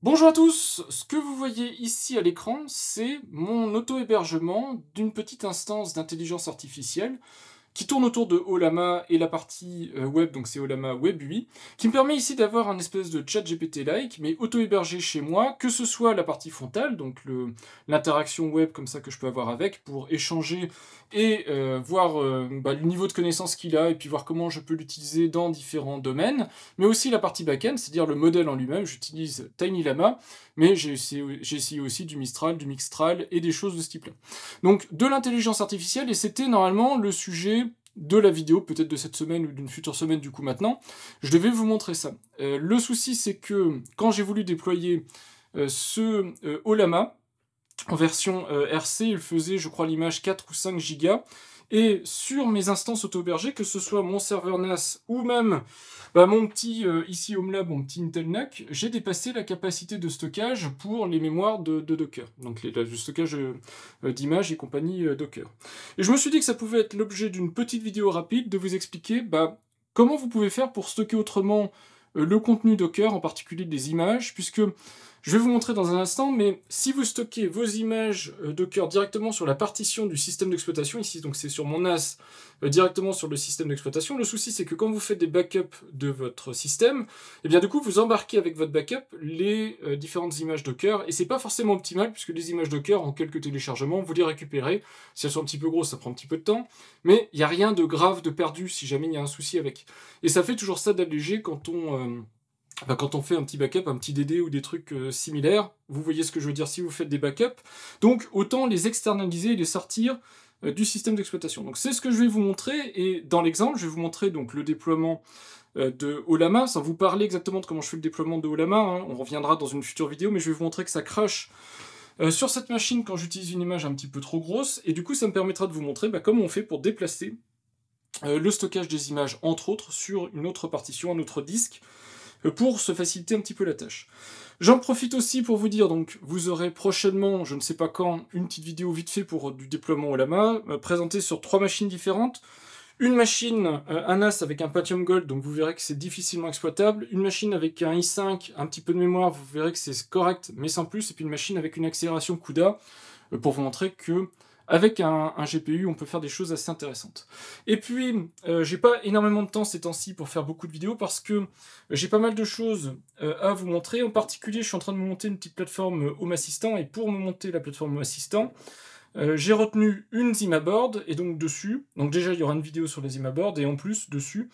Bonjour à tous Ce que vous voyez ici à l'écran, c'est mon auto-hébergement d'une petite instance d'intelligence artificielle qui tourne autour de Olama et la partie euh, web, donc c'est Olama Web UI, qui me permet ici d'avoir un espèce de chat GPT-like, mais auto-hébergé chez moi, que ce soit la partie frontale, donc l'interaction web comme ça que je peux avoir avec, pour échanger et euh, voir euh, bah, le niveau de connaissance qu'il a, et puis voir comment je peux l'utiliser dans différents domaines, mais aussi la partie back-end, c'est-à-dire le modèle en lui-même, j'utilise Tiny Lama, mais j'ai essayé, essayé aussi du Mistral, du Mixtral et des choses de ce type-là. Donc de l'intelligence artificielle, et c'était normalement le sujet de la vidéo, peut-être de cette semaine ou d'une future semaine du coup maintenant, je devais vous montrer ça. Euh, le souci c'est que quand j'ai voulu déployer euh, ce euh, Olama, en version euh, RC, il faisait, je crois, l'image 4 ou 5 gigas. Et sur mes instances auto-hébergées, que ce soit mon serveur NAS ou même bah, mon petit euh, ici HomeLab, mon petit Intel NAC, j'ai dépassé la capacité de stockage pour les mémoires de, Docker, donc les, le stockage euh, d'images et compagnie Docker. Et je me suis dit que ça pouvait être l'objet d'une petite vidéo rapide de vous expliquer bah, comment vous pouvez faire pour stocker autrement le contenu Docker, en particulier des images, puisque je vais vous montrer dans un instant, mais si vous stockez vos images euh, Docker directement sur la partition du système d'exploitation, ici donc c'est sur mon NAS, euh, directement sur le système d'exploitation, le souci c'est que quand vous faites des backups de votre système, et eh bien du coup vous embarquez avec votre backup les euh, différentes images Docker, et c'est pas forcément optimal puisque les images Docker en quelques téléchargements, vous les récupérez, si elles sont un petit peu grosses ça prend un petit peu de temps, mais il n'y a rien de grave, de perdu si jamais il y a un souci avec. Et ça fait toujours ça d'alléger quand on quand on fait un petit backup, un petit DD ou des trucs euh, similaires, vous voyez ce que je veux dire si vous faites des backups. Donc autant les externaliser et les sortir euh, du système d'exploitation. Donc c'est ce que je vais vous montrer et dans l'exemple, je vais vous montrer donc le déploiement euh, de Olama, sans vous parler exactement de comment je fais le déploiement de Olama, hein. on reviendra dans une future vidéo, mais je vais vous montrer que ça crache sur cette machine quand j'utilise une image un petit peu trop grosse, et du coup ça me permettra de vous montrer bah, comment on fait pour déplacer le stockage des images, entre autres, sur une autre partition, un autre disque, euh, pour se faciliter un petit peu la tâche. J'en profite aussi pour vous dire, donc, vous aurez prochainement, je ne sais pas quand, une petite vidéo vite fait pour du déploiement au Lama, euh, présentée sur trois machines différentes. Une machine, euh, un AS avec un Platinum Gold, donc vous verrez que c'est difficilement exploitable. Une machine avec un i5, un petit peu de mémoire, vous verrez que c'est correct, mais sans plus. Et puis une machine avec une accélération CUDA, pour vous montrer que avec un, GPU, on peut faire des choses assez intéressantes. Et puis, je euh, j'ai pas énormément de temps ces temps-ci pour faire beaucoup de vidéos parce que j'ai pas mal de choses euh, à vous montrer. En particulier, je suis en train de monter une petite plateforme euh, Home Assistant et pour me monter la plateforme Home Assistant, j'ai retenu une Zimaboard et donc dessus, donc déjà il y aura une vidéo sur les Zimaboard et en plus dessus,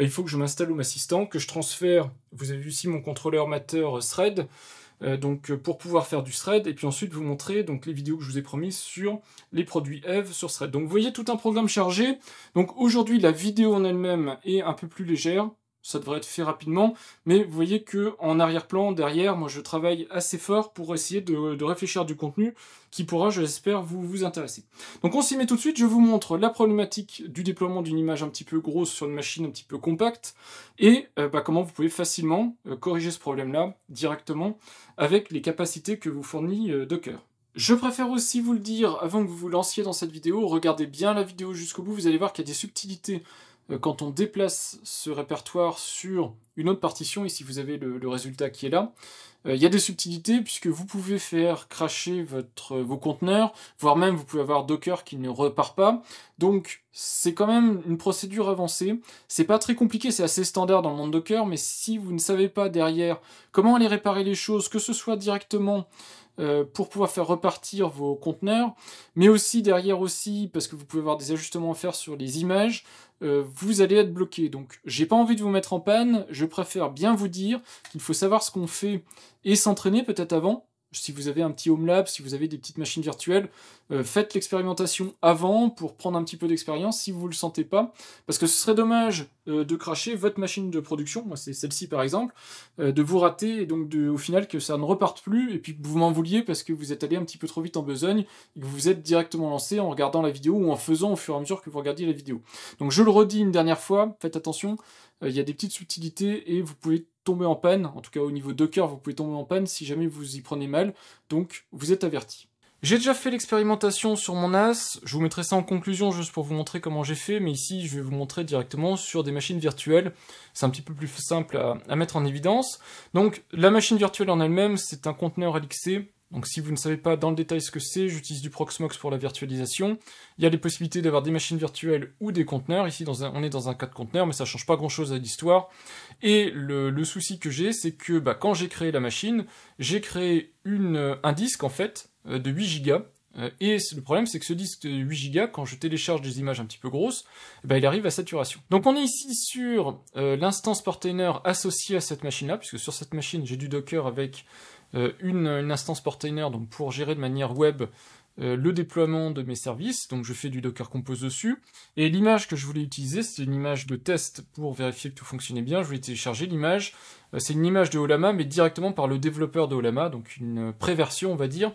il faut que je m'installe Home Assistant, que je transfère, vous avez vu ici mon contrôleur Matter Thread, euh, donc euh, pour pouvoir faire du thread et puis ensuite vous montrer donc les vidéos que je vous ai promises sur les produits Eve sur thread. Donc vous voyez tout un programme chargé. Donc aujourd'hui la vidéo en elle-même est un peu plus légère ça devrait être fait rapidement, mais vous voyez que en arrière-plan, derrière, moi je travaille assez fort pour essayer de, réfléchir à du contenu qui pourra, je l'espère, vous, vous intéresser. Donc on s'y met tout de suite, je vous montre la problématique du déploiement d'une image un petit peu grosse sur une machine un petit peu compacte, et euh, bah, comment vous pouvez facilement euh, corriger ce problème-là directement avec les capacités que vous fournit euh, Docker. Je préfère aussi vous le dire avant que vous vous lanciez dans cette vidéo, regardez bien la vidéo jusqu'au bout, vous allez voir qu'il y a des subtilités euh, quand on déplace ce répertoire sur une autre partition, ici vous avez le, résultat qui est là, euh, il y a des subtilités puisque vous pouvez faire cracher votre, euh, vos conteneurs, voire même vous pouvez avoir Docker qui ne repart pas. Donc c'est quand même une procédure avancée. C'est pas très compliqué, c'est assez standard dans le monde Docker, mais si vous ne savez pas derrière comment aller réparer les choses, que ce soit directement euh, pour pouvoir faire repartir vos conteneurs, mais aussi derrière aussi, parce que vous pouvez avoir des ajustements à faire sur les images, euh, vous allez être bloqué. Donc j'ai pas envie de vous mettre en panne, je préfère bien vous dire qu'il faut savoir ce qu'on fait et s'entraîner peut-être avant si vous avez un petit home lab, si vous avez des petites machines virtuelles, euh, faites l'expérimentation avant pour prendre un petit peu d'expérience si vous ne le sentez pas. Parce que ce serait dommage euh, de cracher votre machine de production, moi c'est celle-ci par exemple, euh, de vous rater et donc de, au final que ça ne reparte plus et puis que vous m'en vouliez parce que vous êtes allé un petit peu trop vite en besogne et que vous êtes directement lancé en regardant la vidéo ou en faisant au fur et à mesure que vous regardiez la vidéo. Donc je le redis une dernière fois, faites attention, il y a des petites subtilités et vous pouvez tomber en panne, en tout cas au niveau Docker, vous pouvez tomber en panne si jamais vous y prenez mal, donc vous êtes averti. J'ai déjà fait l'expérimentation sur mon as, je vous mettrai ça en conclusion juste pour vous montrer comment j'ai fait, mais ici je vais vous montrer directement sur des machines virtuelles, c'est un petit peu plus simple à, à, mettre en évidence. Donc la machine virtuelle en elle-même, c'est un conteneur LXC donc si vous ne savez pas dans le détail ce que c'est, j'utilise du Proxmox pour la virtualisation. Il y a les possibilités d'avoir des machines virtuelles ou des conteneurs. Ici, on est dans un cas de conteneur, mais ça ne change pas grand-chose à l'histoire. Et le, souci que j'ai, c'est que bah, quand j'ai créé la machine, j'ai créé un disque en fait euh, de 8 gigas. Euh, et le problème, c'est que ce disque de 8 Go, quand je télécharge des images un petit peu grosses, eh ben, il arrive à saturation. Donc on est ici sur euh, l'instance portainer associée à cette machine-là, puisque sur cette machine, j'ai du Docker avec euh, une, instance portainer donc pour gérer de manière web euh, le déploiement de mes services, donc je fais du Docker Compose dessus, et l'image que je voulais utiliser, c'est une image de test pour vérifier que tout fonctionnait bien, je voulais télécharger l'image, euh, c'est une image de Olama, mais directement par le développeur de Olama, donc une préversion, on va dire,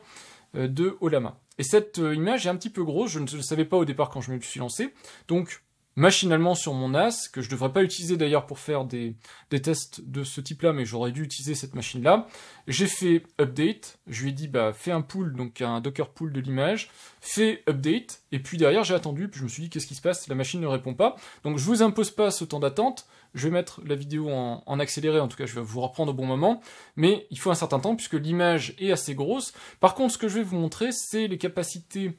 de Olama. Et cette image est un petit peu grosse, je ne le savais pas au départ quand je me suis lancé, donc machinalement sur mon NAS, que je devrais pas utiliser d'ailleurs pour faire des, tests de ce type-là, mais j'aurais dû utiliser cette machine-là. J'ai fait update, je lui ai dit bah fais un pool, donc un docker pool de l'image, fais update, et puis derrière j'ai attendu, puis je me suis dit qu'est-ce qui se passe, la machine ne répond pas. Donc je vous impose pas ce temps d'attente, je vais mettre la vidéo en, accéléré, en tout cas je vais vous reprendre au bon moment, mais il faut un certain temps puisque l'image est assez grosse. Par contre ce que je vais vous montrer c'est les capacités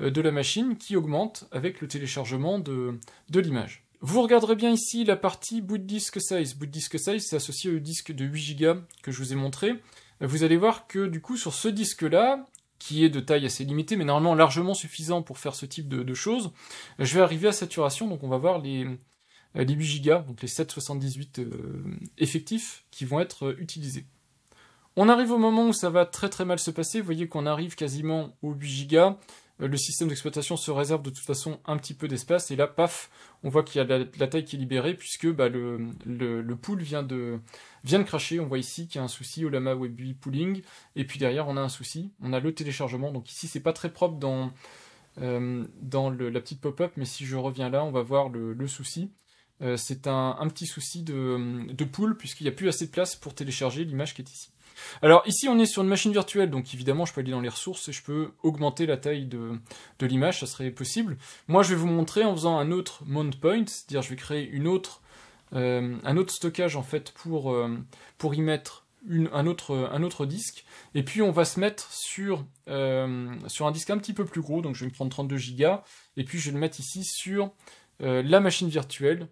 euh, de la machine qui augmente avec le téléchargement de, de l'image. Vous regarderez bien ici la partie Boot Disk size. Boot Disk size, c'est associé au disque de 8 Go que je vous ai montré. Vous allez voir que du coup sur ce disque-là, qui est de taille assez limitée, mais normalement largement suffisant pour faire ce type de, choses, je vais arriver à saturation, donc on va voir les, les 8 Go, donc les 778 euh, effectifs qui vont être euh, utilisés. On arrive au moment où ça va très très mal se passer, vous voyez qu'on arrive quasiment aux 8 Go, euh, le système d'exploitation se réserve de toute façon un petit peu d'espace, et là, paf, on voit qu'il y a la, taille qui est libérée, puisque bah, le, le, pool vient de, vient de cracher, on voit ici qu'il y a un souci, au lama web pooling, et puis derrière, on a un souci, on a le téléchargement, donc ici, c'est pas très propre dans, euh, dans la petite pop-up, mais si je reviens là, on va voir le, souci. Euh, c'est un, petit souci de, de pool, puisqu'il n'y a plus assez de place pour télécharger l'image qui est ici. Alors ici on est sur une machine virtuelle, donc évidemment je peux aller dans les ressources et je peux augmenter la taille de, l'image, ça serait possible. Moi je vais vous montrer en faisant un autre mount point, c'est-à-dire je vais créer autre, euh, un autre stockage en fait pour, euh, pour y mettre un, autre, un autre disque, et puis on va se mettre sur, euh, sur un disque un petit peu plus gros, donc je vais me prendre 32 Go, et puis je vais le mettre ici sur la machine virtuelle,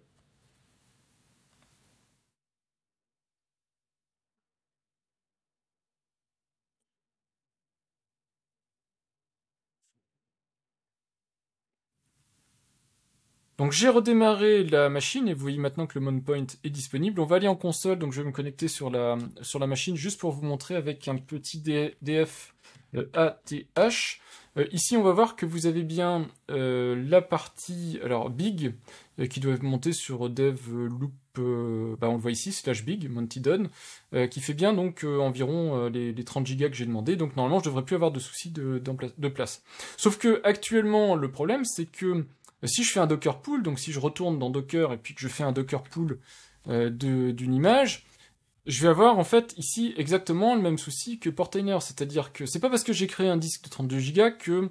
Donc j'ai redémarré la machine et vous voyez maintenant que le point est disponible. On va aller en console, donc je vais me connecter sur la, sur la machine juste pour vous montrer avec un petit DF ATH. Euh, euh, ici on va voir que vous avez bien euh, la partie alors big qui doit monter sur dev loop, bah, on le voit ici, slash big, on, qui fait bien donc environ les, les, 30 gigas que j'ai demandé, donc normalement je devrais plus avoir de soucis de, de place. Sauf que actuellement le problème c'est que si je fais un Docker pool, donc si je retourne dans Docker et puis que je fais un Docker pool euh, d'une image, je vais avoir en fait ici exactement le même souci que Portainer, c'est-à-dire que c'est pas parce que j'ai créé un disque de 32 Go que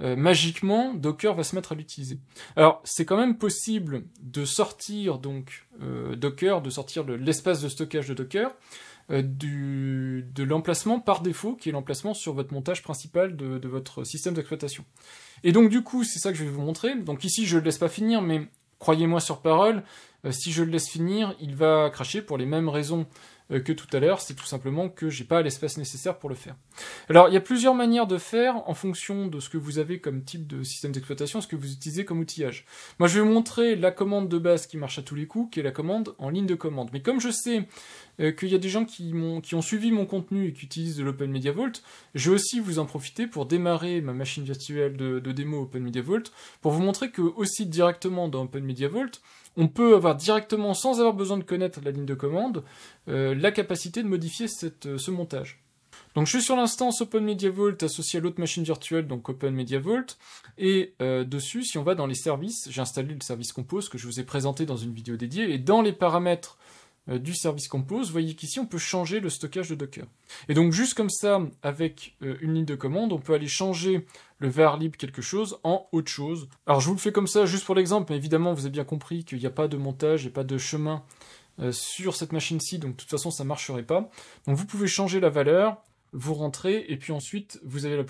euh, magiquement Docker va se mettre à l'utiliser. Alors c'est quand même possible de sortir donc euh, Docker, de sortir l'espace de stockage de Docker euh, du, de l'emplacement par défaut, qui est l'emplacement sur votre montage principal de, de votre système d'exploitation. Et donc du coup, c'est ça que je vais vous montrer. Donc ici, je ne le laisse pas finir, mais croyez-moi sur parole, euh, si je le laisse finir, il va cracher pour les mêmes raisons euh, que tout à l'heure, c'est tout simplement que j'ai pas l'espace nécessaire pour le faire. Alors il y a plusieurs manières de faire en fonction de ce que vous avez comme type de système d'exploitation, ce que vous utilisez comme outillage. Moi je vais vous montrer la commande de base qui marche à tous les coups, qui est la commande en ligne de commande. Mais comme je sais euh, qu'il y a des gens qui, ont, suivi mon contenu et qui utilisent de l'Open je vais aussi vous en profiter pour démarrer ma machine virtuelle de, démo Open pour vous montrer que aussi directement dans Open on peut avoir directement, sans avoir besoin de connaître la ligne de commande, euh, la capacité de modifier euh, ce montage. Donc je suis sur l'instance OpenMediaVault associée à l'autre machine virtuelle, donc OpenMediaVault, et euh, dessus, si on va dans les services, j'ai installé le service Compose que je vous ai présenté dans une vidéo dédiée, et dans les paramètres euh, du service compose, vous voyez qu'ici on peut changer le stockage de Docker. Et donc juste comme ça, avec euh, une ligne de commande, on peut aller changer le varlib quelque chose en autre chose. Alors je vous le fais comme ça juste pour l'exemple, mais évidemment vous avez bien compris qu'il n'y a pas de montage et pas de chemin euh, sur cette machine-ci, donc de toute façon ça ne marcherait pas. Donc vous pouvez changer la valeur, vous rentrez, et puis ensuite vous avez la,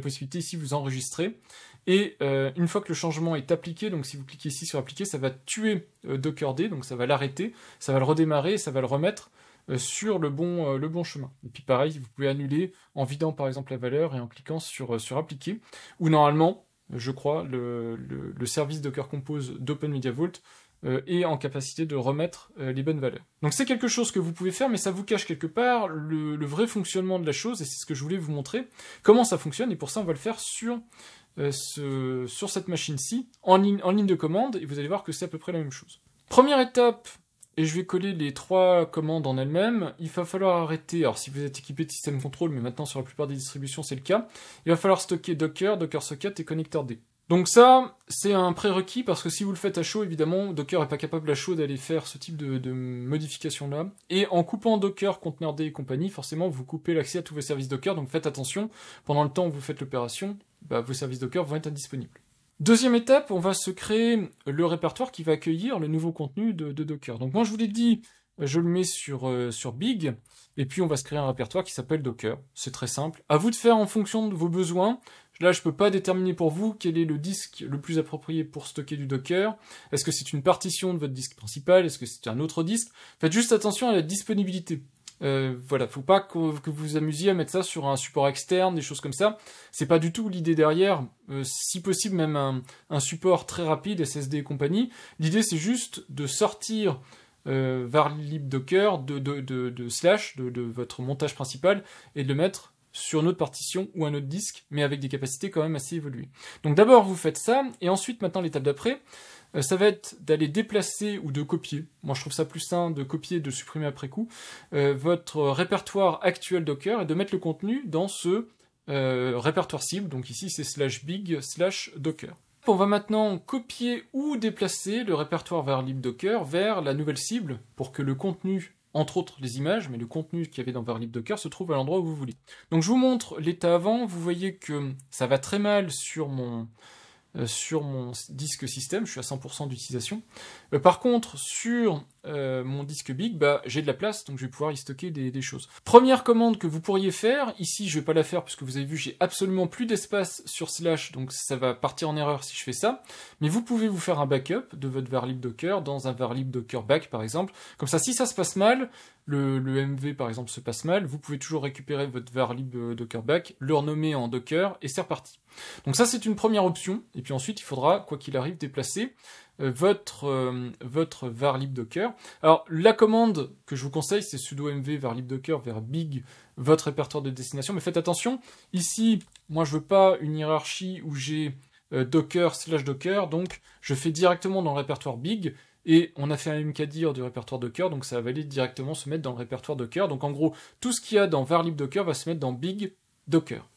possibilité ici, vous enregistrez, et euh, une fois que le changement est appliqué, donc si vous cliquez ici sur appliquer, ça va tuer euh, Dockerd, donc ça va l'arrêter, ça va le redémarrer, ça va le remettre euh, sur le bon, le bon chemin. Et puis pareil, vous pouvez annuler en vidant par exemple la valeur et en cliquant sur, sur appliquer, Ou normalement, je crois, le, service Docker Compose d'Open Media est en capacité de remettre les bonnes valeurs. Donc c'est quelque chose que vous pouvez faire, mais ça vous cache quelque part le vrai fonctionnement de la chose, et c'est ce que je voulais vous montrer, comment ça fonctionne, et pour ça on va le faire sur euh, sur cette machine-ci en, ligne, de commande et vous allez voir que c'est à peu près la même chose. Première étape, et je vais coller les trois commandes en elles-mêmes, il va falloir arrêter, alors si vous êtes équipé de système contrôle, mais maintenant sur la plupart des distributions c'est le cas, il va falloir stocker Docker, Docker Socket et Connector D. Donc ça, c'est un prérequis parce que si vous le faites à chaud, évidemment, Docker n'est pas capable à chaud d'aller faire ce type de, de modification-là. Et en coupant Docker, Conteneur D et compagnie, forcément, vous coupez l'accès à tous vos services Docker, donc faites attention, pendant le temps où vous faites l'opération, bah, vos services Docker vont être indisponibles. Deuxième étape, on va se créer le répertoire qui va accueillir le nouveau contenu de, Docker. Donc moi je vous l'ai dit, je le mets sur, euh, sur Big, et puis on va se créer un répertoire qui s'appelle Docker. C'est très simple. À vous de faire en fonction de vos besoins. Là, je ne peux pas déterminer pour vous quel est le disque le plus approprié pour stocker du Docker. Est-ce que c'est une partition de votre disque principal Est-ce que c'est un autre disque Faites juste attention à la disponibilité. Euh, voilà, faut pas que, vous vous amusiez à mettre ça sur un support externe, des choses comme ça. C'est pas du tout l'idée derrière. Euh, si possible, même un, support très rapide, SSD et compagnie. L'idée, c'est juste de sortir euh, docker de, slash de, de, votre montage principal et de le mettre sur une autre partition ou un autre disque, mais avec des capacités quand même assez évoluées. Donc d'abord vous faites ça, et ensuite maintenant l'étape d'après, euh, ça va être d'aller déplacer ou de copier. Moi, je trouve ça plus sain de copier et de supprimer après coup euh, votre répertoire actuel Docker et de mettre le contenu dans ce euh, répertoire cible. Donc ici, c'est slash big slash Docker. On va maintenant copier ou déplacer le répertoire vers libdocker vers la nouvelle cible pour que le contenu, entre autres les images, mais le contenu qu'il y avait dans vers libdocker se trouve à l'endroit où vous voulez. Donc je vous montre l'état avant, vous voyez que ça va très mal sur mon, euh, sur mon disque système, je suis à 100% d'utilisation. Euh, par contre, sur euh, mon disque big, bah j'ai de la place, donc je vais pouvoir y stocker des, choses. Première commande que vous pourriez faire, ici je vais pas la faire parce que vous avez vu j'ai absolument plus d'espace sur slash, donc ça va partir en erreur si je fais ça, mais vous pouvez vous faire un backup de votre varlib docker dans un varlib docker back par exemple, comme ça si ça se passe mal, le, le MV par exemple se passe mal, vous pouvez toujours récupérer votre varlib euh, docker back, le renommer en docker et c'est reparti. Donc ça c'est une première option, et puis ensuite il faudra quoi qu'il arrive déplacer euh, euh, votre, var votre docker. Alors, la commande que je vous conseille, c'est sudo mv varlibdocker docker vers big, votre répertoire de destination. Mais faites attention, ici, moi, je veux pas une hiérarchie où j'ai euh, docker slash docker, donc je fais directement dans le répertoire big, et on a fait un mkdir du répertoire Docker, donc ça va directement se mettre dans le répertoire Docker. Donc en gros, tout ce qu'il y a dans varlibdocker Docker va se mettre dans big Docker.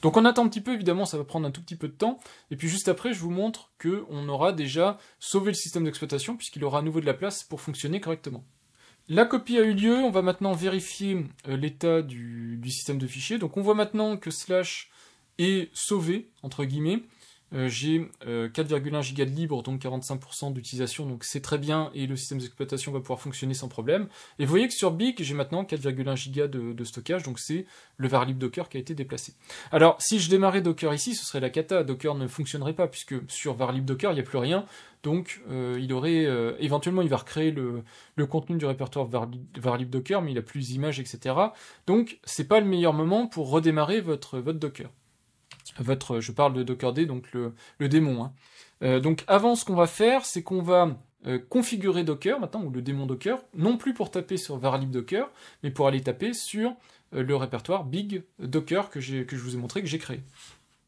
Donc on attend un petit peu, évidemment, ça va prendre un tout petit peu de temps. Et puis juste après, je vous montre qu'on aura déjà sauvé le système d'exploitation puisqu'il aura à nouveau de la place pour fonctionner correctement. La copie a eu lieu, on va maintenant vérifier euh, l'état du, système de fichiers. Donc on voit maintenant que slash est sauvé, entre guillemets. Euh, j'ai 4,1 euh, Go de libre, donc 45% d'utilisation, donc c'est très bien et le système d'exploitation va pouvoir fonctionner sans problème. Et vous voyez que sur BIC, j'ai maintenant 4,1 Go de, stockage, donc c'est le varlib Docker qui a été déplacé. Alors, si je démarrais Docker ici, ce serait la cata, Docker ne fonctionnerait pas, puisque sur varlib Docker, il n'y a plus rien, donc euh, il aurait, éventuellement, il va recréer le, contenu du répertoire varlib, varlib Docker, mais il n'a plus d'images, etc. Donc, c'est pas le meilleur moment pour redémarrer votre, votre Docker votre, je parle de Dockerd, donc le, démon. Hein. Euh, donc avant, ce qu'on va faire, c'est qu'on va euh, configurer Docker maintenant, ou le démon Docker, non plus pour taper sur varlibdocker mais pour aller taper sur euh, le répertoire big Docker que, que je vous ai montré, que j'ai créé.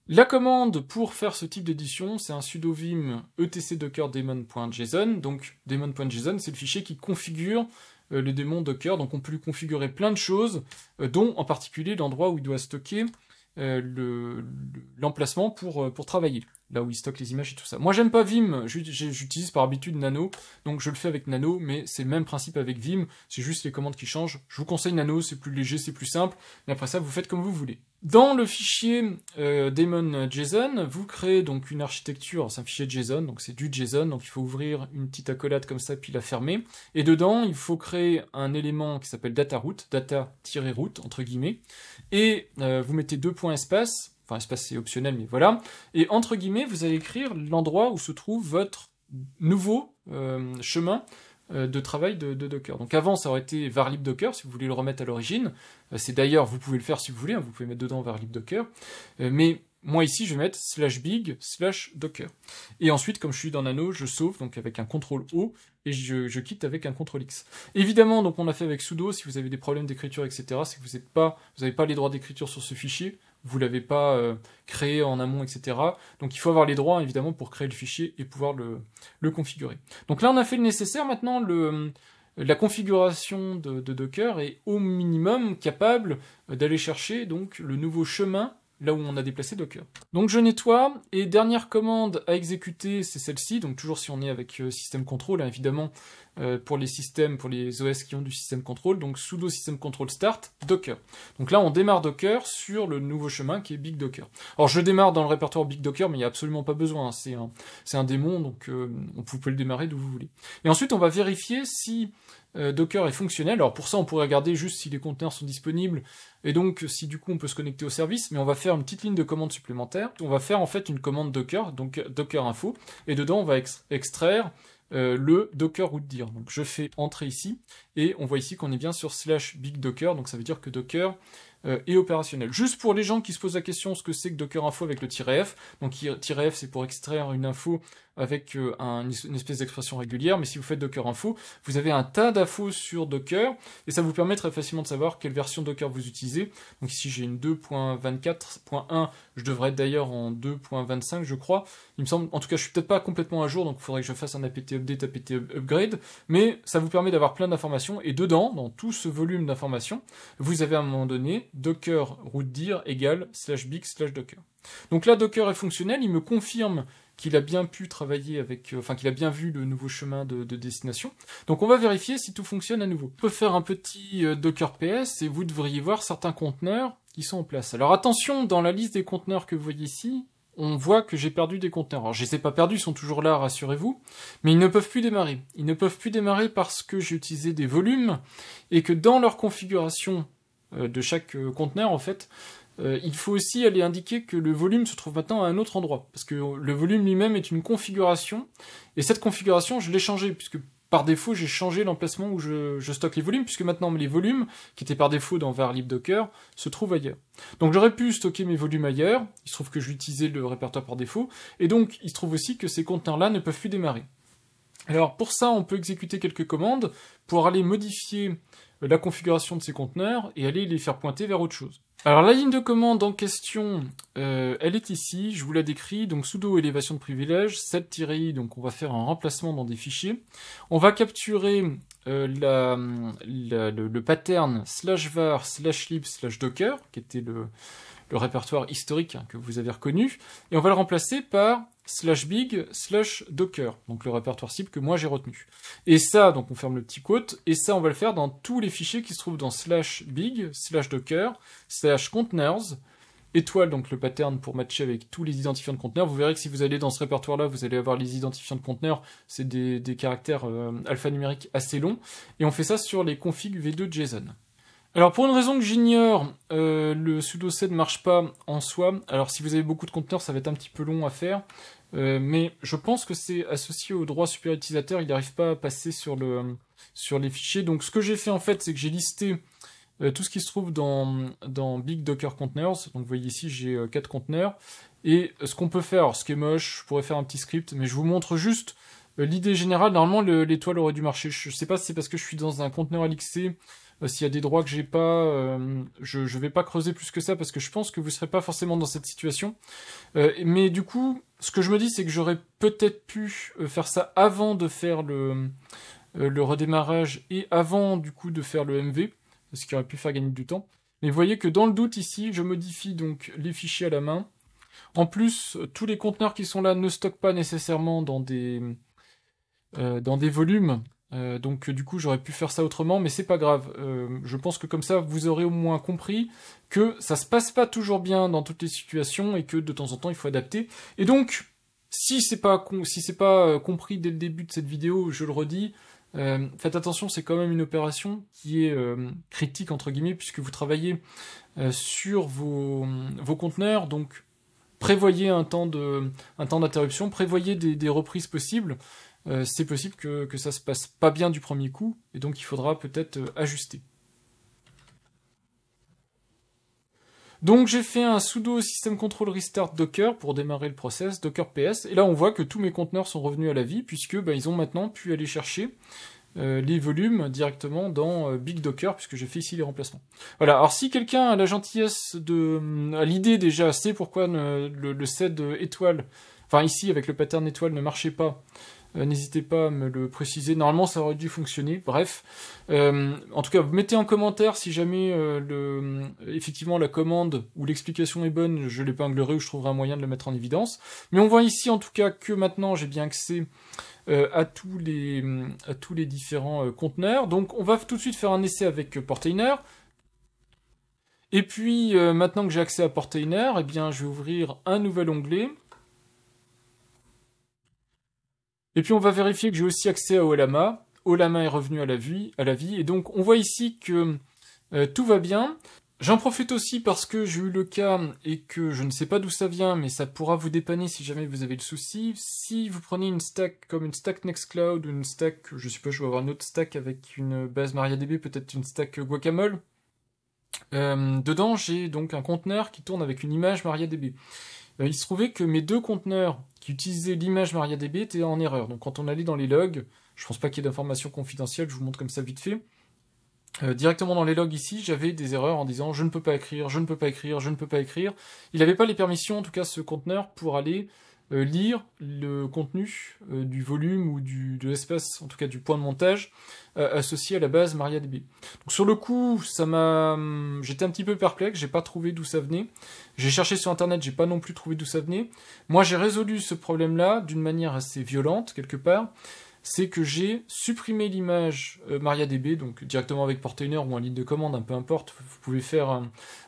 La commande pour faire ce type d'édition, c'est un sudo vim etc docker daemon.json. Donc daemon.json, c'est le fichier qui configure le démon Docker. Donc on peut lui configurer plein de choses, dont en particulier l'endroit où il doit stocker euh, l'emplacement pour, euh, pour travailler là où il stocke les images et tout ça. Moi, j'aime pas Vim, j'utilise par habitude Nano, donc je le fais avec Nano, mais c'est le même principe avec Vim, c'est juste les commandes qui changent. Je vous conseille Nano, c'est plus léger, c'est plus simple, mais après ça, vous faites comme vous voulez. Dans le fichier euh, daemon.json, vous créez donc une architecture, c'est un fichier JSON, donc c'est du JSON, donc il faut ouvrir une petite accolade comme ça, puis la fermer. Et dedans, il faut créer un élément qui s'appelle data route, data-route, entre guillemets, et euh, vous mettez deux points espace, Enfin, espace, c'est optionnel, mais voilà. Et entre guillemets, vous allez écrire l'endroit où se trouve votre nouveau euh, chemin euh, de travail de, Docker. Donc avant, ça aurait été varlibdocker, si vous voulez le remettre à l'origine. Euh, c'est d'ailleurs, vous pouvez le faire si vous voulez, hein, vous pouvez mettre dedans varlibdocker. Mais moi ici, je vais mettre slash big slash Docker. Et ensuite, comme je suis dans Nano, je sauve donc avec un ctrl O et je, quitte avec un ctrl X. Évidemment, donc on a fait avec sudo. Si vous avez des problèmes d'écriture, etc., c'est que vous n'avez pas les droits d'écriture sur ce fichier vous l'avez pas euh, créé en amont, etc. Donc il faut avoir les droits évidemment pour créer le fichier et pouvoir le, le configurer. Donc là on a fait le nécessaire, maintenant le, la configuration de, de Docker est au minimum capable d'aller chercher donc le nouveau chemin là où on a déplacé Docker. Donc je nettoie, et dernière commande à exécuter, c'est celle-ci, donc toujours si on est avec euh, système contrôle, hein, évidemment, euh, pour les systèmes, pour les OS qui ont du système contrôle. donc sudo système control start Docker. Donc là, on démarre Docker sur le nouveau chemin qui est Big Docker. Alors je démarre dans le répertoire Big Docker, mais il n'y a absolument pas besoin, hein. c'est un, démon, donc euh, on peut, vous pouvez le démarrer d'où vous voulez. Et ensuite, on va vérifier si euh, Docker est fonctionnel. Alors pour ça, on pourrait regarder juste si les conteneurs sont disponibles et donc si du coup on peut se connecter au service, mais on va faire une petite ligne de commande supplémentaire. On va faire en fait une commande Docker, donc Docker info, et dedans on va extraire euh, le Docker root dir. Donc je fais entrer ici et on voit ici qu'on est bien sur slash big Docker, donc ça veut dire que Docker euh, et opérationnel. Juste pour les gens qui se posent la question ce que c'est que Docker Info avec le -f. Donc -f c'est pour extraire une info avec euh, une espèce d'expression régulière, mais si vous faites Docker Info, vous avez un tas d'infos sur Docker, et ça vous permet très facilement de savoir quelle version Docker vous utilisez. Donc ici j'ai une 2.24.1, je devrais être d'ailleurs en 2.25 je crois. Il me semble, en tout cas je suis peut-être pas complètement à jour, donc il faudrait que je fasse un apt update, apt upgrade, mais ça vous permet d'avoir plein d'informations, et dedans, dans tout ce volume d'informations, vous avez à un moment donné docker route égale slash big slash docker. Donc là, docker est fonctionnel, il me confirme qu'il a bien pu travailler avec, euh, enfin qu'il a bien vu le nouveau chemin de, destination. Donc on va vérifier si tout fonctionne à nouveau. On peut faire un petit euh, docker ps et vous devriez voir certains conteneurs qui sont en place. Alors attention, dans la liste des conteneurs que vous voyez ici, on voit que j'ai perdu des conteneurs. Alors je les ai pas perdus, ils sont toujours là, rassurez-vous, mais ils ne peuvent plus démarrer. Ils ne peuvent plus démarrer parce que j'ai utilisé des volumes et que dans leur configuration euh, de chaque euh, conteneur en fait, euh, il faut aussi aller indiquer que le volume se trouve maintenant à un autre endroit, parce que le volume lui-même est une configuration, et cette configuration, je l'ai changée, puisque par défaut, j'ai changé l'emplacement où je, stocke les volumes, puisque maintenant les volumes, qui étaient par défaut dans varlibdocker, Docker, se trouvent ailleurs. Donc j'aurais pu stocker mes volumes ailleurs, il se trouve que j'utilisais le répertoire par défaut, et donc il se trouve aussi que ces conteneurs-là ne peuvent plus démarrer. Alors pour ça, on peut exécuter quelques commandes pour aller modifier euh, la configuration de ces conteneurs et aller les faire pointer vers autre chose. Alors la ligne de commande en question, euh, elle est ici, je vous la décris, donc sudo élévation de privilèges, 7-i, donc on va faire un remplacement dans des fichiers. On va capturer euh, le, le, pattern slash var slash lib slash docker, qui était le, le répertoire historique hein, que vous avez reconnu, et on va le remplacer par slash big slash docker, donc le répertoire cible que moi j'ai retenu. Et ça, donc on ferme le petit quote, et ça on va le faire dans tous les fichiers qui se trouvent dans slash big slash docker slash containers, étoile, donc le pattern pour matcher avec tous les identifiants de conteneurs. Vous verrez que si vous allez dans ce répertoire-là, vous allez avoir les identifiants de conteneurs. C'est des, caractères euh, alphanumériques assez longs. Et on fait ça sur les configs v2 JSON. Alors pour une raison que j'ignore, euh, le sudo set ne marche pas en soi. Alors si vous avez beaucoup de conteneurs, ça va être un petit peu long à faire. Euh, mais je pense que c'est associé au droit supérieur utilisateur, il n'arrive pas à passer sur, le, sur les fichiers. Donc ce que j'ai fait en fait, c'est que j'ai listé euh, tout ce qui se trouve dans, dans Big Docker Containers. Donc vous voyez ici, j'ai quatre conteneurs. Et ce qu'on peut faire, ce qui est moche, je pourrais faire un petit script, mais je vous montre juste l'idée générale. Normalement, l'étoile aurait dû marcher. Je ne sais pas si c'est parce que je suis dans un conteneur LXC euh, s'il y a des droits que j'ai pas, euh, je ne vais pas creuser plus que ça parce que je pense que vous serez pas forcément dans cette situation. Euh, mais du coup, ce que je me dis, c'est que j'aurais peut-être pu faire ça avant de faire le, redémarrage et avant du coup de faire le MV, ce qui aurait pu faire gagner du temps. Mais vous voyez que dans le doute ici, je modifie donc les fichiers à la main. En plus, tous les conteneurs qui sont là ne stockent pas nécessairement dans des, dans des volumes. Euh, donc du coup j'aurais pu faire ça autrement, mais c'est pas grave. Euh, je pense que comme ça vous aurez au moins compris que ça se passe pas toujours bien dans toutes les situations et que de temps en temps il faut adapter. Et donc si c'est pas si pas euh, compris dès le début de cette vidéo, je le redis, faites attention, c'est quand même une opération qui est critique entre guillemets puisque vous travaillez sur vos, vos, conteneurs, donc prévoyez un temps de un temps d'interruption, prévoyez des, reprises possibles euh, c'est possible que, que ça se passe pas bien du premier coup, et donc il faudra peut-être euh, ajuster. Donc j'ai fait un sudo system control restart docker pour démarrer le process docker ps et là on voit que tous mes conteneurs sont revenus à la vie puisque bah, ils ont maintenant pu aller chercher euh, les volumes directement dans Big Docker puisque j'ai fait ici les remplacements. Voilà. Alors si quelqu'un a la gentillesse de hum, a l'idée déjà c'est pourquoi le, le set étoile enfin ici avec le pattern étoile ne marchait pas euh, n'hésitez pas à me le préciser. Normalement, ça aurait dû fonctionner. Bref, euh, en tout cas, mettez en commentaire si jamais euh, le, effectivement la commande ou l'explication est bonne. Je l'épinglerai ou je trouverai un moyen de le mettre en évidence. Mais on voit ici en tout cas que maintenant j'ai bien accès à tous les à tous les différents conteneurs. Donc, on va tout de suite faire un essai avec Portainer. Et puis maintenant que j'ai accès à Portainer, eh bien je vais ouvrir un nouvel onglet Et puis on va vérifier que j'ai aussi accès à Olama. Olama est revenu à la vie, à la vie et donc on voit ici que euh, tout va bien. J'en profite aussi parce que j'ai eu le cas et que je ne sais pas d'où ça vient, mais ça pourra vous dépanner si jamais vous avez le souci. Si vous prenez une stack comme une stack Nextcloud ou une stack, je sais pas, je vais avoir une autre stack avec une base MariaDB, peut-être une stack Guacamole. Euh, dedans, j'ai donc un conteneur qui tourne avec une image MariaDB. Euh, il se trouvait que mes deux conteneurs qui utilisaient l'image MariaDB étaient en erreur. Donc quand on allait dans les logs, je pense pas qu'il y ait d'informations confidentielles, je vous montre comme ça vite fait. Euh, directement dans les logs ici, j'avais des erreurs en disant je ne peux pas écrire, je ne peux pas écrire, je ne peux pas écrire. Il n'avait pas les permissions, en tout cas ce conteneur, pour aller euh, lire le contenu euh, du volume ou du, de l'espace, en tout cas du point de montage, euh, associé à la base MariaDB. Donc sur le coup, ça m'a, hum, j'étais un petit peu perplexe, j'ai pas trouvé d'où ça venait. J'ai cherché sur internet, j'ai pas non plus trouvé d'où ça venait. Moi, j'ai résolu ce problème-là d'une manière assez violente quelque part c'est que j'ai supprimé l'image euh, MariaDB, donc directement avec Portainer ou en ligne de commande, un hein, peu importe, vous pouvez faire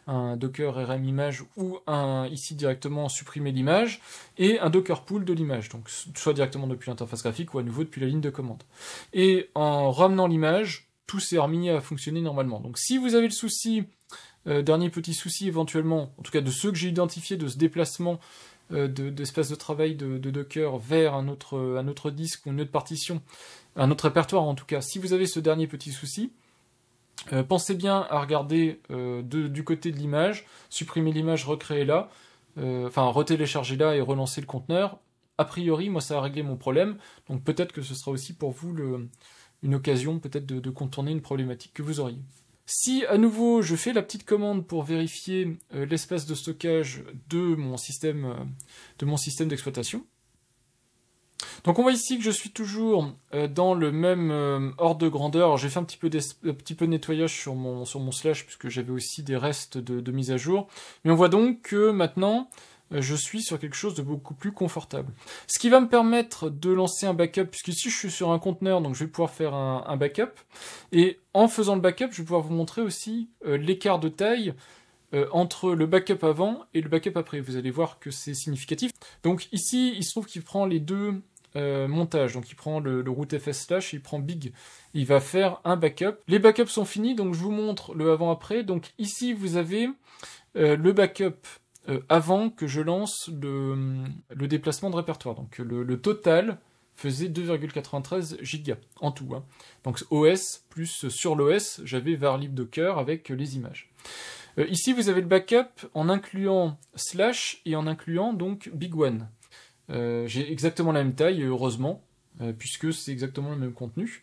un, Docker RM image ou un, ici directement supprimer l'image, et un Docker pool de l'image, donc soit directement depuis l'interface graphique ou à nouveau depuis la ligne de commande. Et en ramenant l'image, tout s'est remis à fonctionner normalement. Donc si vous avez le souci, euh, dernier petit souci éventuellement, en tout cas de ceux que j'ai identifiés de ce déplacement, euh, d'espace de, travail de, Docker vers un autre, disque ou une autre partition, un autre répertoire en tout cas, si vous avez ce dernier petit souci, euh, pensez bien à regarder euh, du côté de l'image, supprimer l'image, recréer là, enfin retélécharger là et relancer le conteneur. A priori, moi ça a réglé mon problème, donc peut-être que ce sera aussi pour vous une occasion peut-être de contourner une problématique que vous auriez. Si à nouveau je fais la petite commande pour vérifier euh, l'espace de stockage de mon système euh, de mon système d'exploitation. Donc on voit ici que je suis toujours euh, dans le même ordre de grandeur. J'ai fait un petit peu, petit peu de nettoyage sur mon, sur mon slash puisque j'avais aussi des restes de, mise à jour. Mais on voit donc que maintenant euh, je suis sur quelque chose de beaucoup plus confortable. Ce qui va me permettre de lancer un backup, puisque ici, je suis sur un conteneur, donc je vais pouvoir faire un, backup. Et en faisant le backup, je vais pouvoir vous montrer aussi euh, l'écart de taille euh, entre le backup avant et le backup après. Vous allez voir que c'est significatif. Donc ici, il se trouve qu'il prend les deux montages. Donc il prend le, route fs slash, il prend big. Il va faire un backup. Les backups sont finis, donc je vous montre le avant-après. Donc ici, vous avez le backup euh, avant que je lance le, déplacement de répertoire. Donc le, total faisait 2,93 Go en tout. Hein. Donc OS plus sur l'OS, j'avais varlib docker avec les images. Euh, ici, vous avez le backup en incluant slash et en incluant donc big one. Euh, j'ai exactement la même taille, heureusement, puisque c'est exactement le même contenu.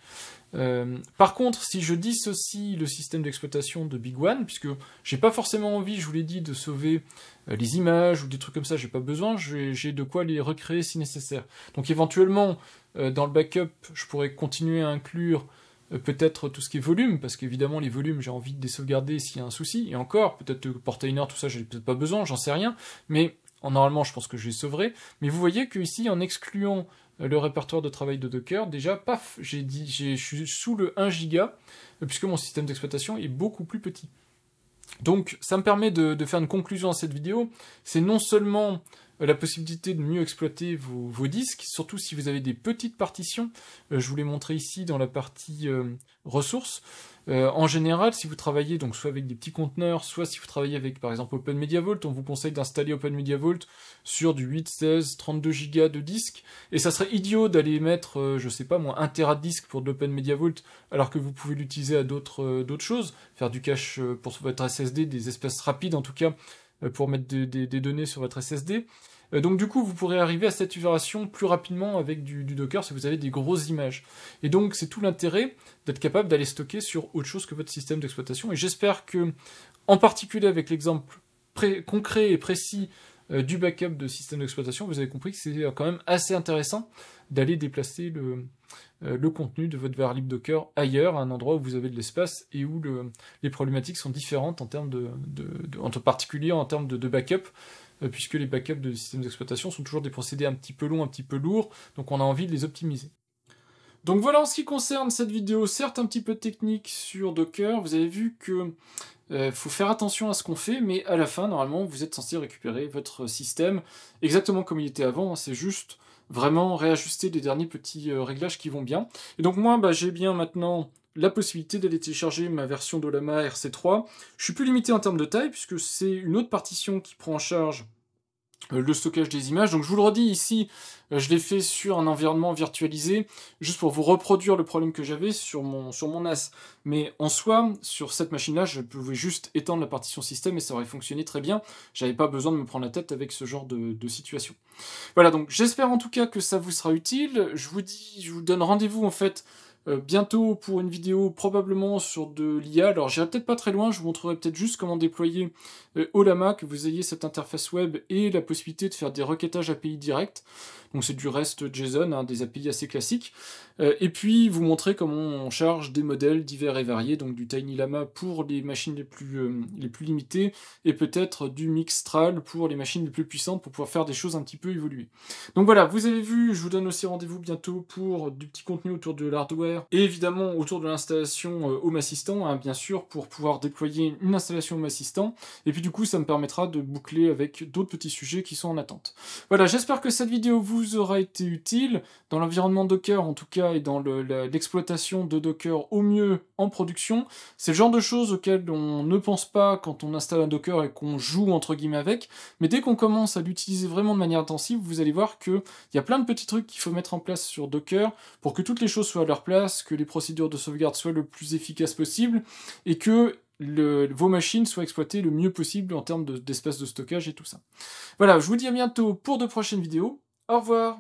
par contre, si je dissocie le système d'exploitation de Big One, puisque j'ai pas forcément envie, je vous l'ai dit, de sauver euh, les images ou des trucs comme ça, j'ai pas besoin, j'ai de quoi les recréer si nécessaire. Donc éventuellement, euh, dans le backup, je pourrais continuer à inclure euh, peut-être tout ce qui est volume, parce qu'évidemment les volumes, j'ai envie de les sauvegarder s'il y a un souci, et encore, peut-être porter une heure, tout ça, j'ai peut-être pas besoin, j'en sais rien, mais normalement je pense que je les sauverai, mais vous voyez qu'ici, en excluant le répertoire de travail de Docker, déjà, paf, j'ai dit, je suis sous le 1 giga, puisque mon système d'exploitation est beaucoup plus petit. Donc ça me permet de, faire une conclusion à cette vidéo, c'est non seulement euh, la possibilité de mieux exploiter vos, disques, surtout si vous avez des petites partitions. Euh, je vous l'ai montré ici dans la partie euh, ressources. en général, si vous travaillez donc soit avec des petits conteneurs, soit si vous travaillez avec par exemple OpenMediaVault, on vous conseille d'installer OpenMediaVault sur du 8, 16, 32 Go de disque. Et ça serait idiot d'aller mettre, je sais pas moi, 1 Tera de disque pour de alors que vous pouvez l'utiliser à d'autres choses, faire du cache pour votre SSD, des espaces rapides en tout cas, euh, pour mettre des, données sur votre SSD. Euh, donc du coup, vous pourrez arriver à cette utilisation plus rapidement avec du, du, Docker si vous avez des grosses images. Et donc c'est tout l'intérêt d'être capable d'aller stocker sur autre chose que votre système d'exploitation. Et j'espère que, en particulier avec l'exemple concret et précis euh, du backup de système d'exploitation, vous avez compris que c'est euh, quand même assez intéressant d'aller déplacer le, euh, contenu de votre varlib Docker ailleurs, à un endroit où vous avez de l'espace et où les problématiques sont différentes en termes de, de, particulier en termes de, de backup, puisque les backups de systèmes d'exploitation sont toujours des procédés un petit peu longs, un petit peu lourds, donc on a envie de les optimiser. Donc voilà en ce qui concerne cette vidéo, certes un petit peu technique sur Docker, vous avez vu que il euh, faut faire attention à ce qu'on fait, mais à la fin, normalement, vous êtes censé récupérer votre système exactement comme il était avant, hein. c'est juste vraiment réajuster les derniers petits euh, réglages qui vont bien. Et donc moi, bah, j'ai bien maintenant la possibilité d'aller télécharger ma version d'Olama RC3. Je suis plus limité en termes de taille, puisque c'est une autre partition qui prend en charge euh, le stockage des images. Donc je vous le redis ici, euh, je l'ai fait sur un environnement virtualisé, juste pour vous reproduire le problème que j'avais sur mon, sur mon NAS. Mais en soi, sur cette machine-là, je pouvais juste étendre la partition système et ça aurait fonctionné très bien. J'avais pas besoin de me prendre la tête avec ce genre de, situation. Voilà, donc j'espère en tout cas que ça vous sera utile. Je vous dis, je vous donne rendez-vous en fait euh, bientôt pour une vidéo probablement sur de l'IA. Alors j'irai peut-être pas très loin, je vous montrerai peut-être juste comment déployer euh, OlaMac, que vous ayez cette interface web et la possibilité de faire des requêtages API direct. Donc c'est du reste JSON, hein, des API assez classiques. Euh, et puis vous montrer comment on charge des modèles divers et variés, donc du Tiny Lama pour les machines les plus, euh, les plus limitées, et peut-être du Mixtral pour les machines les plus puissantes, pour pouvoir faire des choses un petit peu évoluées. Donc voilà, vous avez vu, je vous donne aussi rendez-vous bientôt pour du petit contenu autour de l'hardware, et évidemment autour de l'installation euh, Home Assistant, hein, bien sûr, pour pouvoir déployer une installation Home Assistant, et puis du coup ça me permettra de boucler avec d'autres petits sujets qui sont en attente. Voilà, j'espère que cette vidéo vous aura été utile dans l'environnement Docker en tout cas et dans l'exploitation de Docker au mieux en production. C'est le genre de choses auxquelles on ne pense pas quand on installe un Docker et qu'on joue entre guillemets avec, mais dès qu'on commence à l'utiliser vraiment de manière intensive, vous allez voir qu'il y a plein de petits trucs qu'il faut mettre en place sur Docker pour que toutes les choses soient à leur place, que les procédures de sauvegarde soient le plus efficaces possible et que vos machines soient exploitées le mieux possible en termes d'espace de stockage et tout ça. Voilà, je vous dis à bientôt pour de prochaines vidéos. Au revoir.